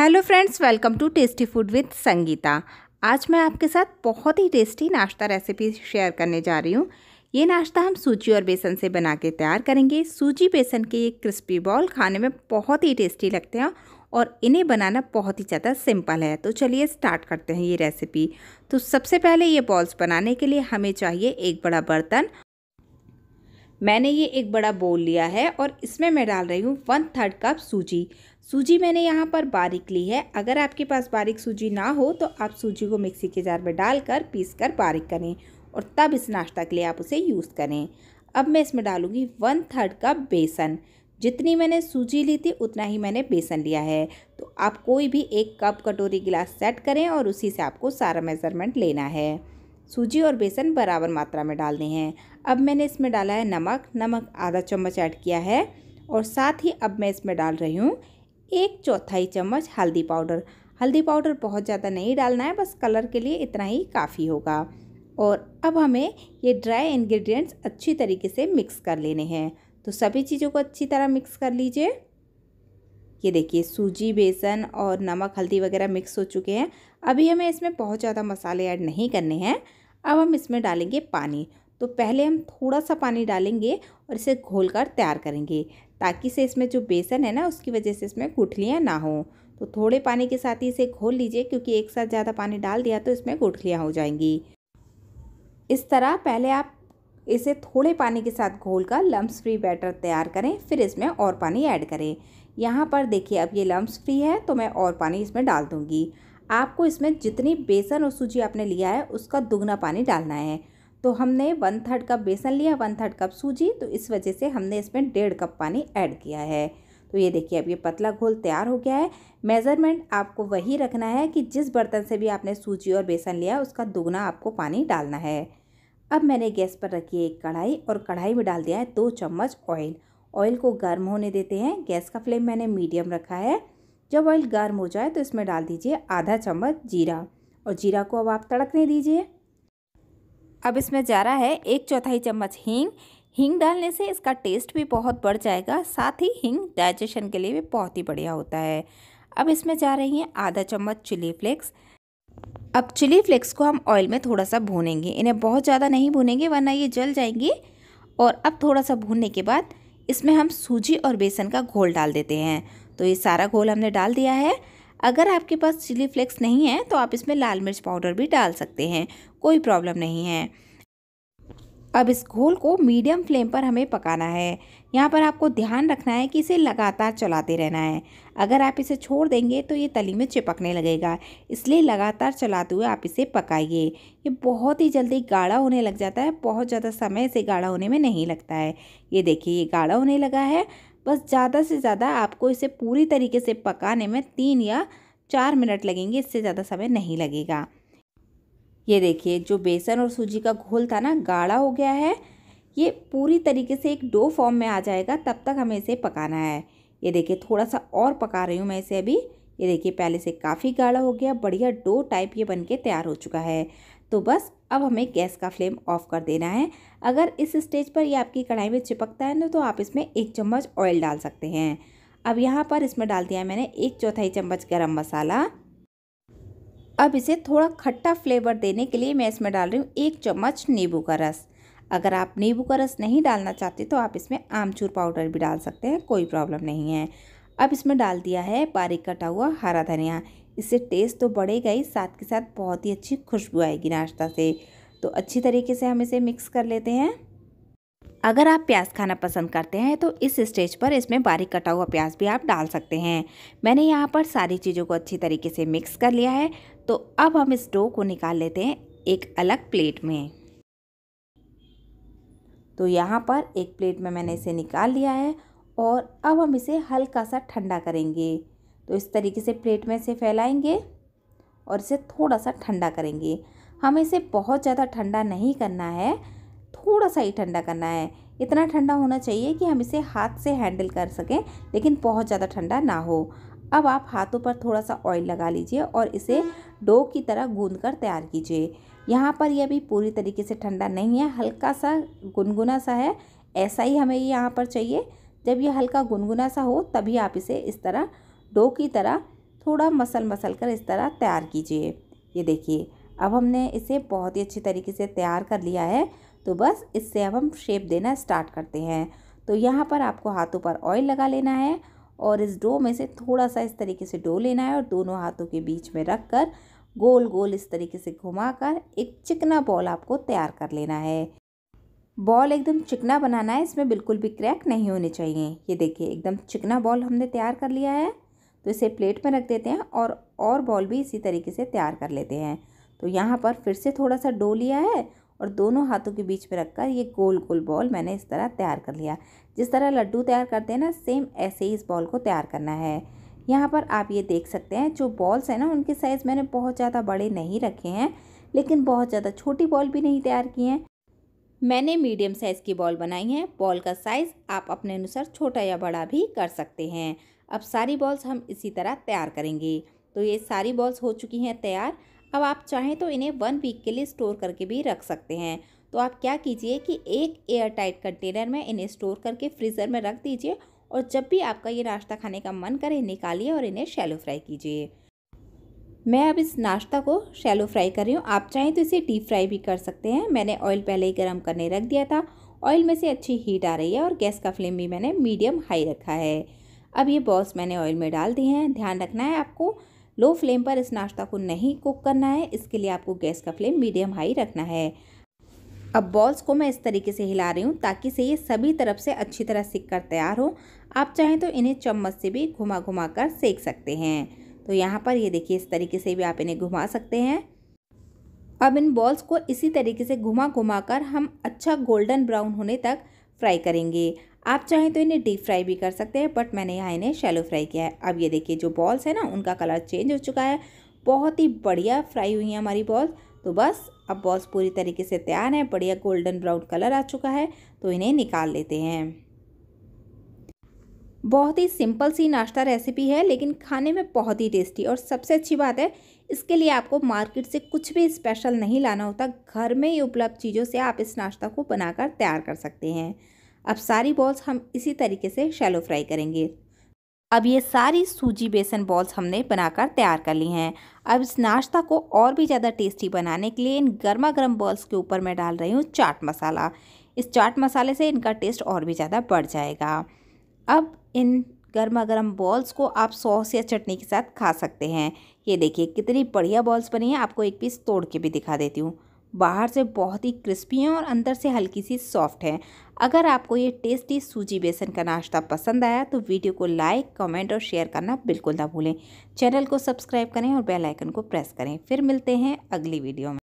hello friends welcome to tasty food with Sangeeta आज मैं आपके साथ बहुत ही टेस्टी नाश्ता रेसिपी शेयर करने जा रही हूँ ये नाश्ता हम सूजी और बेसन से बना के तैयार करेंगे सूजी बेसन के ये क्रिस्पी बॉल खाने में बहुत ही टेस्टी लगते हैं और इन्हें बनाना बहुत ही ज़्यादा सिंपल है तो चलिए स्टार्ट करते हैं ये रेसिपी तो सबसे पहले ये बॉल्स बनाने के लिए हमें चाहिए एक बड़ा बर्तन मैंने ये एक बड़ा बोल लिया है और इसमें मैं डाल रही हूँ वन थर्ड कप सूजी सूजी मैंने यहाँ पर बारीक ली है अगर आपके पास बारीक सूजी ना हो तो आप सूजी को मिक्सी के जार में डालकर पीस कर बारीक करें और तब इस नाश्ता के लिए आप उसे यूज़ करें अब मैं इसमें डालूँगी वन थर्ड कप बेसन जितनी मैंने सूजी ली थी उतना ही मैंने बेसन लिया है तो आप कोई भी एक कप कटोरी गिलास सेट करें और उसी से आपको सारा मेज़रमेंट लेना है सूजी और बेसन बराबर मात्रा में डालने हैं अब मैंने इसमें डाला है नमक नमक आधा चम्मच ऐड किया है और साथ ही अब मैं इसमें डाल रही हूँ एक चौथाई चम्मच हल्दी पाउडर हल्दी पाउडर बहुत ज़्यादा नहीं डालना है बस कलर के लिए इतना ही काफ़ी होगा और अब हमें ये ड्राई इन्ग्रीडियंट्स अच्छी तरीके से मिक्स कर लेने हैं तो सभी चीज़ों को अच्छी तरह मिक्स कर लीजिए ये देखिए सूजी बेसन और नमक हल्दी वगैरह मिक्स हो चुके हैं अभी हमें इसमें बहुत ज़्यादा मसाले ऐड नहीं करने हैं अब हम इसमें डालेंगे पानी तो पहले हम थोड़ा सा पानी डालेंगे और इसे घोल कर तैयार करेंगे ताकि से इसमें जो बेसन है ना उसकी वजह से इसमें गुठलियाँ ना हों तो थोड़े पानी के साथ ही इसे घोल लीजिए क्योंकि एक साथ ज़्यादा पानी डाल दिया तो इसमें गुठलियाँ हो जाएंगी इस तरह पहले आप इसे थोड़े पानी के साथ घोल कर लम्ब फ्री बैटर तैयार करें फिर इसमें और पानी ऐड करें यहाँ पर देखिए अब ये लम्स फ्री है तो मैं और पानी इसमें डाल दूँगी आपको इसमें जितनी बेसन और सूजी आपने लिया है उसका दुगना पानी डालना है तो हमने वन थर्ड कप बेसन लिया वन थर्ड कप सूजी तो इस वजह से हमने इसमें डेढ़ कप पानी ऐड किया है तो ये देखिए अब ये पतला घोल तैयार हो गया है मेज़रमेंट आपको वही रखना है कि जिस बर्तन से भी आपने सूजी और बेसन लिया उसका दोगुना आपको पानी डालना है अब मैंने गैस पर रखी है एक कढ़ाई और कढ़ाई में डाल दिया है दो चम्मच ऑयल ऑयल को गर्म होने देते हैं गैस का फ्लेम मैंने मीडियम रखा है जब ऑयल गर्म हो जाए तो इसमें डाल दीजिए आधा चम्मच जीरा और जीरा को अब आप तड़कने दीजिए अब इसमें जा रहा है एक चौथाई चम्मच हींग हींग डालने से इसका टेस्ट भी बहुत बढ़ जाएगा साथ ही हींग डाइजेशन के लिए भी बहुत ही बढ़िया होता है अब इसमें जा रही है आधा चम्मच चिली फ्लेक्स अब चिली फ्लेक्स को हम ऑयल में थोड़ा सा भूनेंगे इन्हें बहुत ज़्यादा नहीं भूनेंगे वरना ये जल जाएंगी और अब थोड़ा सा भूनने के बाद इसमें हम सूजी और बेसन का घोल डाल देते हैं तो ये सारा घोल हमने डाल दिया है अगर आपके पास चिली फ्लेक्स नहीं है तो आप इसमें लाल मिर्च पाउडर भी डाल सकते हैं कोई प्रॉब्लम नहीं है अब इस घोल को मीडियम फ्लेम पर हमें पकाना है यहाँ पर आपको ध्यान रखना है कि इसे लगातार चलाते रहना है अगर आप इसे छोड़ देंगे तो ये तली में चिपकने लगेगा इसलिए लगातार चलाते हुए आप इसे पकाइए ये बहुत ही जल्दी गाढ़ा होने लग जाता है बहुत ज़्यादा समय इसे गाढ़ा होने में नहीं लगता है ये देखिए ये गाढ़ा होने लगा है बस ज़्यादा से ज़्यादा आपको इसे पूरी तरीके से पकाने में तीन या चार मिनट लगेंगे इससे ज़्यादा समय नहीं लगेगा ये देखिए जो बेसन और सूजी का घोल था ना गाढ़ा हो गया है ये पूरी तरीके से एक डो फॉर्म में आ जाएगा तब तक हमें इसे पकाना है ये देखिए थोड़ा सा और पका रही हूँ मैं इसे अभी ये देखिए पहले से काफ़ी गाढ़ा हो गया बढ़िया डो टाइप ये बन के तैयार हो चुका है तो बस अब हमें गैस का फ्लेम ऑफ कर देना है अगर इस स्टेज पर ये आपकी कढ़ाई में चिपकता है ना तो आप इसमें एक चम्मच ऑयल डाल सकते हैं अब यहाँ पर इसमें डाल दिया मैंने एक चौथाई चम्मच गर्म मसाला अब इसे थोड़ा खट्टा फ्लेवर देने के लिए मैं इसमें डाल रही हूँ एक चम्मच नींबू का रस अगर आप नींबू का रस नहीं डालना चाहते तो आप इसमें आमचूर पाउडर भी डाल सकते हैं कोई प्रॉब्लम नहीं है अब इसमें डाल दिया है बारीक कटा हुआ हरा धनिया इससे टेस्ट तो बढ़ेगा ही साथ के साथ बहुत ही अच्छी खुशबू आएगी नाश्ता से तो अच्छी तरीके से हम इसे मिक्स कर लेते हैं अगर आप प्याज खाना पसंद करते हैं तो इस स्टेज पर इसमें बारीक कटा हुआ प्याज भी आप डाल सकते हैं मैंने यहाँ पर सारी चीज़ों को अच्छी तरीके से मिक्स कर लिया है तो अब हम इस डो को निकाल लेते हैं एक अलग प्लेट में तो यहाँ पर एक प्लेट में मैंने इसे निकाल लिया है और अब हम इसे हल्का सा ठंडा करेंगे तो इस तरीके से प्लेट में से फैलाएंगे और इसे थोड़ा सा ठंडा करेंगे हमें इसे बहुत ज़्यादा ठंडा नहीं करना है थोड़ा सा ही ठंडा करना है इतना ठंडा होना चाहिए कि हम इसे हाथ से हैंडल कर सकें लेकिन बहुत ज़्यादा ठंडा ना हो अब आप हाथों पर थोड़ा सा ऑयल लगा लीजिए और इसे डो की तरह गूंद कर तैयार कीजिए यहाँ पर यह भी पूरी तरीके से ठंडा नहीं है हल्का सा गुनगुना सा है ऐसा ही हमें यहाँ पर चाहिए जब ये हल्का गुनगुना सा हो तभी आप इसे इस तरह डो की तरह थोड़ा मसल मसल कर इस तरह तैयार कीजिए ये देखिए अब हमने इसे बहुत ही अच्छी तरीके से तैयार कर लिया है तो बस इससे अब हम शेप देना स्टार्ट करते हैं तो यहाँ पर आपको हाथों पर ऑयल लगा लेना है और इस डो में से थोड़ा सा इस तरीके से डो लेना है और दोनों हाथों के बीच में रख कर गोल गोल इस तरीके से घुमा कर एक चिकना बॉल आपको तैयार कर लेना है बॉल एकदम चिकना बनाना है इसमें बिल्कुल भी क्रैक नहीं होने चाहिए ये देखिए एकदम चिकना बॉल हमने तैयार कर लिया है तो इसे प्लेट में रख देते हैं और और बॉल भी इसी तरीके से तैयार कर लेते हैं तो यहाँ पर फिर से थोड़ा सा डो लिया है और दोनों हाथों के बीच में रखकर ये गोल गोल बॉल मैंने इस तरह तैयार कर लिया जिस तरह लड्डू तैयार करते हैं ना सेम ऐसे ही इस बॉल को तैयार करना है यहाँ पर आप ये देख सकते हैं जो बॉल्स हैं ना उनके साइज़ मैंने बहुत ज़्यादा बड़े नहीं रखे हैं लेकिन बहुत ज़्यादा छोटी बॉल भी नहीं तैयार की हैं मैंने मीडियम साइज़ की बॉल बनाई है बॉल का साइज़ आप अपने अनुसार छोटा या बड़ा भी कर सकते हैं अब सारी बॉल्स हम इसी तरह तैयार करेंगे तो ये सारी बॉल्स हो चुकी हैं तैयार अब आप चाहें तो इन्हें वन वीक के लिए स्टोर करके भी रख सकते हैं तो आप क्या कीजिए कि एक एयर टाइट कंटेनर में इन्हें स्टोर करके फ्रीज़र में रख दीजिए और जब भी आपका ये नाश्ता खाने का मन करे निकालिए और इन्हें शैलो फ्राई कीजिए मैं अब इस नाश्ता को शैलो फ्राई कर रही हूँ आप चाहें तो इसे डीप फ्राई भी कर सकते हैं मैंने ऑयल पहले ही गर्म करने रख दिया था ऑयल में से अच्छी हीट आ रही है और गैस का फ्लेम भी मैंने मीडियम हाई रखा है अब ये बॉल्स मैंने ऑयल में डाल दिए हैं ध्यान रखना है आपको लो फ्लेम पर इस नाश्ता को नहीं कुक करना है इसके लिए आपको गैस का फ्लेम मीडियम हाई रखना है अब बॉल्स को मैं इस तरीके से हिला रही हूँ ताकि से ये सभी तरफ से अच्छी तरह सिक कर तैयार हो आप चाहें तो इन्हें चम्मच से भी घुमा घुमा कर सेक सकते हैं तो यहाँ पर ये देखिए इस तरीके से भी आप इन्हें घुमा सकते हैं अब इन बॉल्स को इसी तरीके से घुमा घुमा कर हम अच्छा गोल्डन ब्राउन होने तक फ्राई करेंगे आप चाहें तो इन्हें डीप फ्राई भी कर सकते हैं बट मैंने यहाँ इन्हें शैलो फ्राई किया है अब ये देखिए जो बॉल्स है ना उनका कलर चेंज हो चुका है बहुत ही बढ़िया फ्राई हुई हैं हमारी बॉल्स तो बस अब बॉल्स पूरी तरीके से तैयार हैं बढ़िया गोल्डन ब्राउन कलर आ चुका है तो इन्हें निकाल लेते हैं बहुत ही सिंपल सी नाश्ता रेसिपी है लेकिन खाने में बहुत ही टेस्टी और सबसे अच्छी बात है इसके लिए आपको मार्केट से कुछ भी स्पेशल नहीं लाना होता घर में ही उपलब्ध चीज़ों से आप इस नाश्ता को बनाकर तैयार कर सकते हैं अब सारी बॉल्स हम इसी तरीके से शैलो फ्राई करेंगे अब ये सारी सूजी बेसन बॉल्स हमने बनाकर तैयार कर ली हैं अब इस नाश्ता को और भी ज़्यादा टेस्टी बनाने के लिए इन गर्मा गर्म बॉल्स के ऊपर मैं डाल रही हूँ चाट मसाला इस चाट मसाले से इनका टेस्ट और भी ज़्यादा बढ़ जाएगा अब इन गर्मा गर्म बॉल्स को आप सॉस या चटनी के साथ खा सकते हैं ये देखिए कितनी बढ़िया बॉल्स बनी है आपको एक पीस तोड़ के भी दिखा देती हूँ बाहर से बहुत ही क्रिस्पी हैं और अंदर से हल्की सी सॉफ्ट हैं अगर आपको ये टेस्टी सूजी बेसन का नाश्ता पसंद आया तो वीडियो को लाइक कमेंट और शेयर करना बिल्कुल ना भूलें चैनल को सब्सक्राइब करें और बेलाइकन को प्रेस करें फिर मिलते हैं अगली वीडियो में